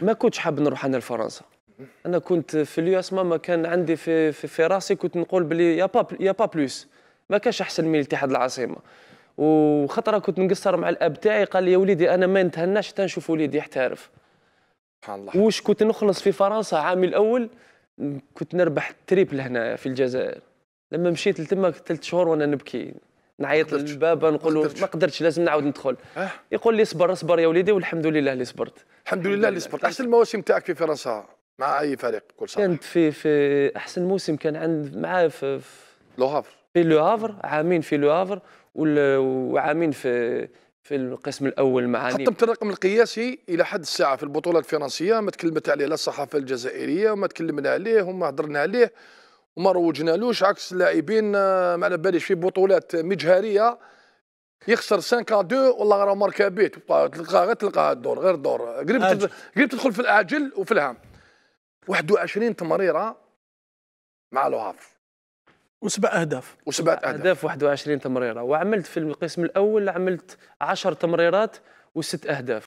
ما كنتش حاب نروح انا لفرنسا انا كنت في اليوس ما كان عندي في, في, في راسي كنت نقول بلي يا با يا با بلوس ما كانش احسن من الاتحاد العاصمه وخطره كنت نقصر مع الاب تاعي قال لي يا وليدي انا ما نتهناش حتى نشوف وليدي يحترف سبحان الله واش كنت نخلص في فرنسا عامي الاول كنت نربح تريبل هنا في الجزائر لما مشيت لتما ثلاث شهور وانا نبكي نعيط للبابا نقول له ما قدرتش لازم نعاود ندخل أه؟ يقول لي صبر اصبر يا وليدي والحمد لله اللي صبرت الحمد لله اللي صبرت احسن المواسم تاعك في فرنسا مع اي فريق كل صراحه كانت في في احسن موسم كان عند معاه في, في لو هافر في لو هافر عامين في لو هافر وعامين في في القسم الاول مع حطمت الرقم القياسي الى حد الساعه في البطوله الفرنسيه ما تكلمت عليه لا الصحافه الجزائريه وما تكلمنا عليه وما هضرنا عليه وما روجنالوش عكس اللاعبين آه، ما على باليش في بطولات مجهريه يخسر 5 2 والله راه ماركا بيت تلقى غير تلقى الدور غير الدور قريب قريب تدخل في العاجل وفي الهام 21 تمريره مع لوهاف وسبع اهداف وسبع اهداف اهداف 21 تمريره وعملت في القسم الاول عملت 10 تمريرات وست اهداف